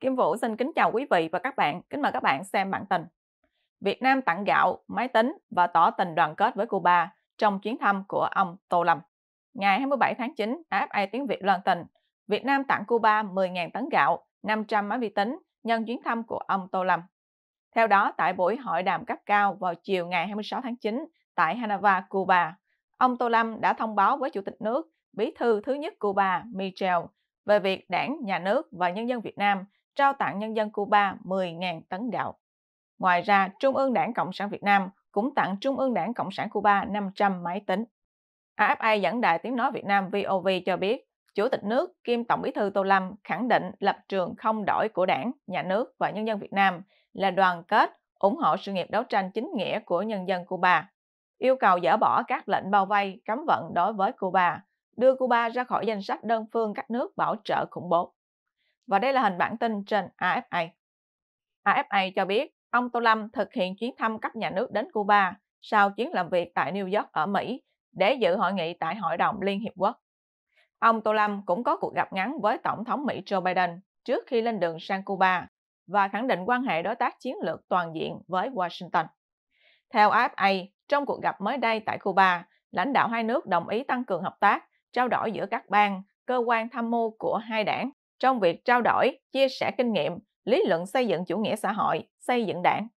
Kim Vũ xin kính chào quý vị và các bạn. Kính mời các bạn xem bản tin. Việt Nam tặng gạo, máy tính và tỏ tình đoàn kết với Cuba trong chuyến thăm của ông Tô Lâm. Ngày 27 tháng 9, AFA tiếng Việt loan tin, Việt Nam tặng Cuba 10.000 tấn gạo, 500 máy vi tính nhân chuyến thăm của ông Tô Lâm. Theo đó, tại buổi hội đàm cấp cao vào chiều ngày 26 tháng 9 tại Hanava, Cuba, ông Tô Lâm đã thông báo với Chủ tịch nước, Bí thư thứ nhất Cuba Michel về việc đảng, nhà nước và nhân dân Việt Nam trao tặng nhân dân Cuba 10.000 tấn gạo. Ngoài ra, Trung ương Đảng Cộng sản Việt Nam cũng tặng Trung ương Đảng Cộng sản Cuba 500 máy tính. AFA dẫn đại tiếng nói Việt Nam VOV cho biết, Chủ tịch nước kiêm Tổng bí thư Tô Lâm khẳng định lập trường không đổi của đảng, nhà nước và nhân dân Việt Nam là đoàn kết, ủng hộ sự nghiệp đấu tranh chính nghĩa của nhân dân Cuba, yêu cầu dỡ bỏ các lệnh bao vây, cấm vận đối với Cuba, đưa Cuba ra khỏi danh sách đơn phương các nước bảo trợ khủng bố. Và đây là hình bản tin trên AFA. AFA cho biết ông Tô Lâm thực hiện chuyến thăm cấp nhà nước đến Cuba sau chuyến làm việc tại New York ở Mỹ để dự hội nghị tại Hội đồng Liên Hiệp Quốc. Ông Tô Lâm cũng có cuộc gặp ngắn với Tổng thống Mỹ Joe Biden trước khi lên đường sang Cuba và khẳng định quan hệ đối tác chiến lược toàn diện với Washington. Theo AFA, trong cuộc gặp mới đây tại Cuba, lãnh đạo hai nước đồng ý tăng cường hợp tác, trao đổi giữa các bang, cơ quan tham mưu của hai đảng trong việc trao đổi, chia sẻ kinh nghiệm, lý luận xây dựng chủ nghĩa xã hội, xây dựng đảng.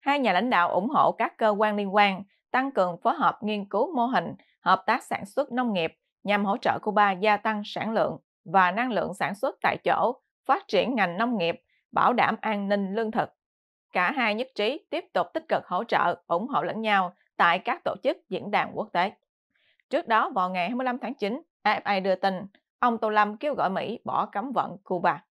Hai nhà lãnh đạo ủng hộ các cơ quan liên quan tăng cường phối hợp nghiên cứu mô hình hợp tác sản xuất nông nghiệp nhằm hỗ trợ Cuba gia tăng sản lượng và năng lượng sản xuất tại chỗ, phát triển ngành nông nghiệp, bảo đảm an ninh lương thực. Cả hai nhất trí tiếp tục tích cực hỗ trợ, ủng hộ lẫn nhau tại các tổ chức diễn đàn quốc tế. Trước đó, vào ngày 25 tháng 9, AFA đưa tin Ông Tô Lâm kêu gọi Mỹ bỏ cấm vận Cuba.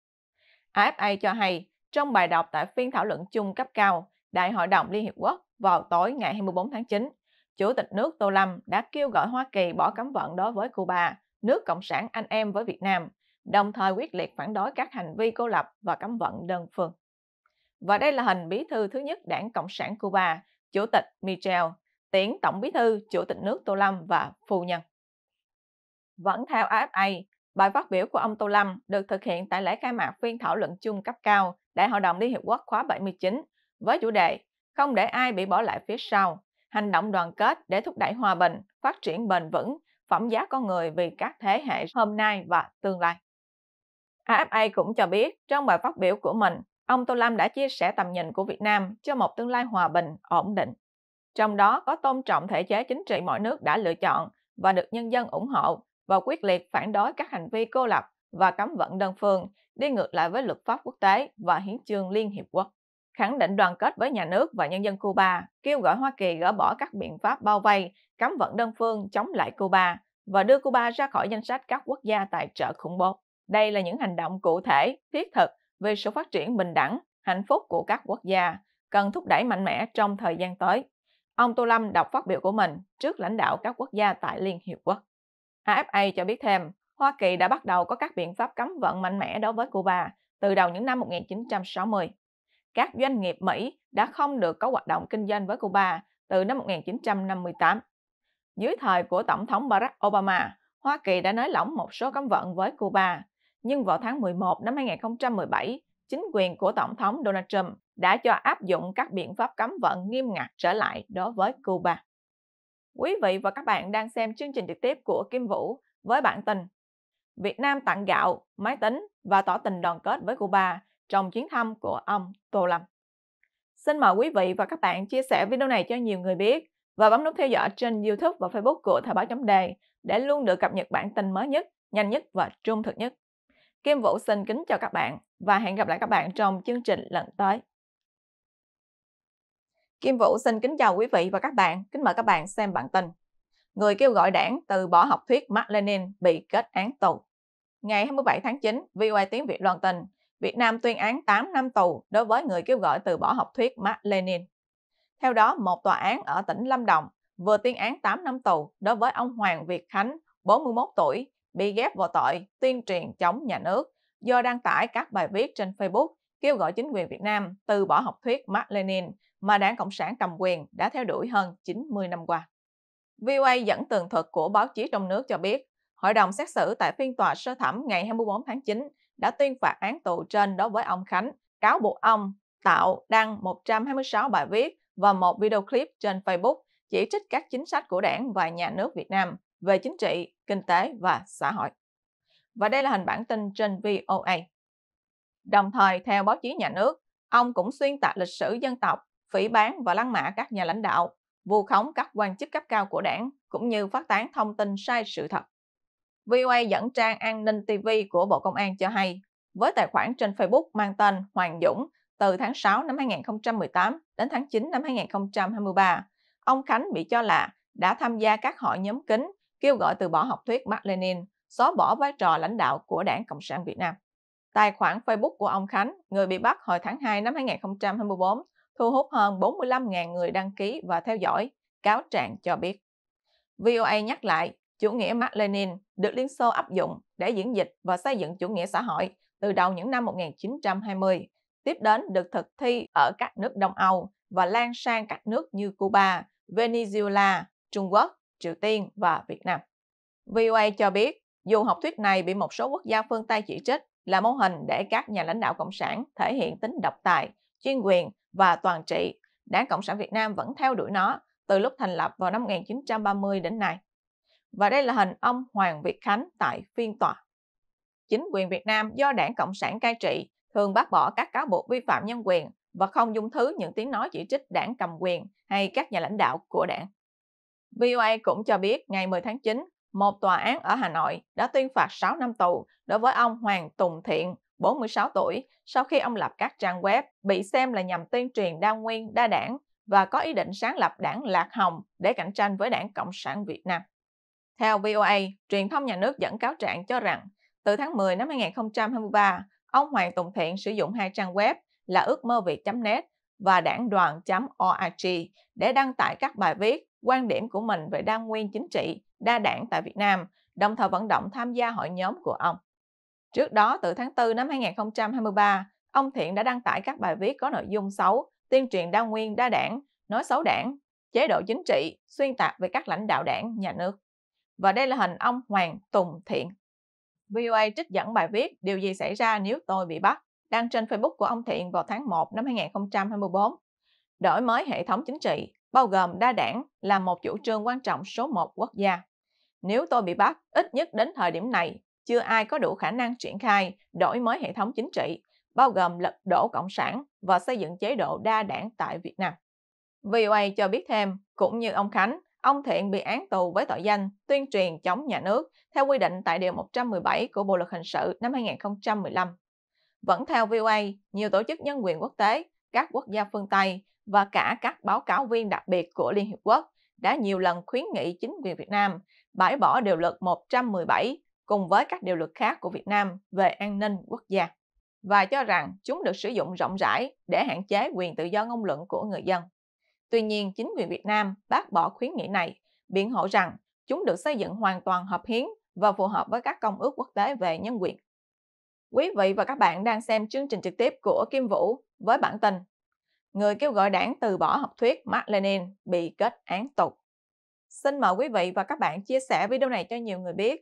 AFA cho hay, trong bài đọc tại phiên thảo luận chung cấp cao Đại hội đồng Liên Hiệp Quốc vào tối ngày 24 tháng 9, Chủ tịch nước Tô Lâm đã kêu gọi Hoa Kỳ bỏ cấm vận đối với Cuba, nước cộng sản anh em với Việt Nam, đồng thời quyết liệt phản đối các hành vi cô lập và cấm vận đơn phương. Và đây là hình bí thư thứ nhất đảng Cộng sản Cuba, Chủ tịch Michel, tiến Tổng bí thư, Chủ tịch nước Tô Lâm và Phu Nhân. Vẫn theo AFA, Bài phát biểu của ông Tô Lâm được thực hiện tại lễ khai mạc phiên thảo luận chung cấp cao Đại hội đồng Liên Hiệp Quốc khóa 79 với chủ đề Không để ai bị bỏ lại phía sau, hành động đoàn kết để thúc đẩy hòa bình, phát triển bền vững, phẩm giá con người vì các thế hệ hôm nay và tương lai. AFA cũng cho biết trong bài phát biểu của mình, ông Tô Lâm đã chia sẻ tầm nhìn của Việt Nam cho một tương lai hòa bình, ổn định. Trong đó có tôn trọng thể chế chính trị mọi nước đã lựa chọn và được nhân dân ủng hộ và quyết liệt phản đối các hành vi cô lập và cấm vận đơn phương đi ngược lại với luật pháp quốc tế và hiến chương Liên Hiệp Quốc. Khẳng định đoàn kết với nhà nước và nhân dân Cuba, kêu gọi Hoa Kỳ gỡ bỏ các biện pháp bao vây, cấm vận đơn phương chống lại Cuba và đưa Cuba ra khỏi danh sách các quốc gia tài trợ khủng bố. Đây là những hành động cụ thể, thiết thực về sự phát triển bình đẳng, hạnh phúc của các quốc gia, cần thúc đẩy mạnh mẽ trong thời gian tới. Ông Tô Lâm đọc phát biểu của mình trước lãnh đạo các quốc gia tại Liên Hiệp Quốc. AFA cho biết thêm, Hoa Kỳ đã bắt đầu có các biện pháp cấm vận mạnh mẽ đối với Cuba từ đầu những năm 1960. Các doanh nghiệp Mỹ đã không được có hoạt động kinh doanh với Cuba từ năm 1958. Dưới thời của Tổng thống Barack Obama, Hoa Kỳ đã nới lỏng một số cấm vận với Cuba, nhưng vào tháng 11 năm 2017, chính quyền của Tổng thống Donald Trump đã cho áp dụng các biện pháp cấm vận nghiêm ngặt trở lại đối với Cuba. Quý vị và các bạn đang xem chương trình trực tiếp của Kim Vũ với bản tin Việt Nam tặng gạo, máy tính và tỏ tình đoàn kết với Cuba trong chuyến thăm của ông Tô Lâm. Xin mời quý vị và các bạn chia sẻ video này cho nhiều người biết và bấm nút theo dõi trên YouTube và Facebook của Thời báo chấm đề để luôn được cập nhật bản tin mới nhất, nhanh nhất và trung thực nhất. Kim Vũ xin kính chào các bạn và hẹn gặp lại các bạn trong chương trình lần tới. Kim Vũ xin kính chào quý vị và các bạn, kính mời các bạn xem bản tin. Người kêu gọi đảng từ bỏ học thuyết Mark Lenin bị kết án tù. Ngày 27 tháng 9, VOA tiếng Việt loan tin, Việt Nam tuyên án 8 năm tù đối với người kêu gọi từ bỏ học thuyết Mark Lenin. Theo đó, một tòa án ở tỉnh Lâm Đồng vừa tuyên án 8 năm tù đối với ông Hoàng Việt Khánh, 41 tuổi, bị ghép vào tội tuyên truyền chống nhà nước do đăng tải các bài viết trên Facebook kêu gọi chính quyền Việt Nam từ bỏ học thuyết Mark Lenin mà đảng Cộng sản cầm quyền đã theo đuổi hơn 90 năm qua. VOA dẫn tường thuật của báo chí trong nước cho biết, Hội đồng xét xử tại phiên tòa sơ thẩm ngày 24 tháng 9 đã tuyên phạt án tù trên đối với ông Khánh, cáo buộc ông tạo đăng 126 bài viết và một video clip trên Facebook chỉ trích các chính sách của đảng và nhà nước Việt Nam về chính trị, kinh tế và xã hội. Và đây là hình bản tin trên VOA. Đồng thời, theo báo chí nhà nước, ông cũng xuyên tạc lịch sử dân tộc phỉ bán và lăng mạ các nhà lãnh đạo, vu khống các quan chức cấp cao của đảng, cũng như phát tán thông tin sai sự thật. VOA dẫn trang an ninh TV của Bộ Công an cho hay, với tài khoản trên Facebook mang tên Hoàng Dũng từ tháng 6 năm 2018 đến tháng 9 năm 2023, ông Khánh bị cho là đã tham gia các hội nhóm kính kêu gọi từ bỏ học thuyết Mark Lenin, xóa bỏ vai trò lãnh đạo của Đảng Cộng sản Việt Nam. Tài khoản Facebook của ông Khánh, người bị bắt hồi tháng 2 năm 2024, thu hút hơn 45.000 người đăng ký và theo dõi, cáo trạng cho biết. VOA nhắc lại, chủ nghĩa Mark Lenin được Liên Xô áp dụng để diễn dịch và xây dựng chủ nghĩa xã hội từ đầu những năm 1920, tiếp đến được thực thi ở các nước Đông Âu và lan sang các nước như Cuba, Venezuela, Trung Quốc, Triều Tiên và Việt Nam. VOA cho biết, dù học thuyết này bị một số quốc gia phương Tây chỉ trích là mô hình để các nhà lãnh đạo cộng sản thể hiện tính độc tài, chuyên quyền và toàn trị, Đảng Cộng sản Việt Nam vẫn theo đuổi nó từ lúc thành lập vào năm 1930 đến nay. Và đây là hình ông Hoàng Việt Khánh tại phiên tòa. Chính quyền Việt Nam do Đảng Cộng sản cai trị thường bác bỏ các cáo buộc vi phạm nhân quyền và không dung thứ những tiếng nói chỉ trích đảng cầm quyền hay các nhà lãnh đạo của đảng. VOA cũng cho biết ngày 10 tháng 9, một tòa án ở Hà Nội đã tuyên phạt 6 năm tù đối với ông Hoàng Tùng Thiện, 46 tuổi, sau khi ông lập các trang web bị xem là nhằm tuyên truyền đa nguyên, đa đảng và có ý định sáng lập đảng Lạc Hồng để cạnh tranh với đảng Cộng sản Việt Nam. Theo VOA, truyền thông nhà nước dẫn cáo trạng cho rằng từ tháng 10 năm 2023, ông Hoàng Tùng Thiện sử dụng hai trang web là ước mơ việt.net và đảng đoàn.org để đăng tải các bài viết, quan điểm của mình về đa nguyên chính trị, đa đảng tại Việt Nam, đồng thời vận động tham gia hội nhóm của ông. Trước đó, từ tháng 4 năm 2023, ông Thiện đã đăng tải các bài viết có nội dung xấu, tuyên truyền đa nguyên đa đảng, nói xấu đảng, chế độ chính trị, xuyên tạc về các lãnh đạo đảng, nhà nước. Và đây là hình ông Hoàng Tùng Thiện. VOA trích dẫn bài viết Điều gì xảy ra nếu tôi bị bắt, đăng trên Facebook của ông Thiện vào tháng 1 năm 2024. Đổi mới hệ thống chính trị, bao gồm đa đảng, là một chủ trương quan trọng số 1 quốc gia. Nếu tôi bị bắt, ít nhất đến thời điểm này, chưa ai có đủ khả năng triển khai, đổi mới hệ thống chính trị, bao gồm lật đổ Cộng sản và xây dựng chế độ đa đảng tại Việt Nam. VOA cho biết thêm, cũng như ông Khánh, ông Thiện bị án tù với tội danh tuyên truyền chống nhà nước theo quy định tại Điều 117 của Bộ Luật Hình sự năm 2015. Vẫn theo VOA, nhiều tổ chức nhân quyền quốc tế, các quốc gia phương Tây và cả các báo cáo viên đặc biệt của Liên Hiệp Quốc đã nhiều lần khuyến nghị chính quyền Việt Nam bãi bỏ Điều luật 117 cùng với các điều luật khác của Việt Nam về an ninh quốc gia và cho rằng chúng được sử dụng rộng rãi để hạn chế quyền tự do ngôn luận của người dân. Tuy nhiên, chính quyền Việt Nam bác bỏ khuyến nghị này, biện hộ rằng chúng được xây dựng hoàn toàn hợp hiến và phù hợp với các công ước quốc tế về nhân quyền. Quý vị và các bạn đang xem chương trình trực tiếp của Kim Vũ với bản tin Người kêu gọi đảng từ bỏ học thuyết Mark Lenin bị kết án tù. Xin mời quý vị và các bạn chia sẻ video này cho nhiều người biết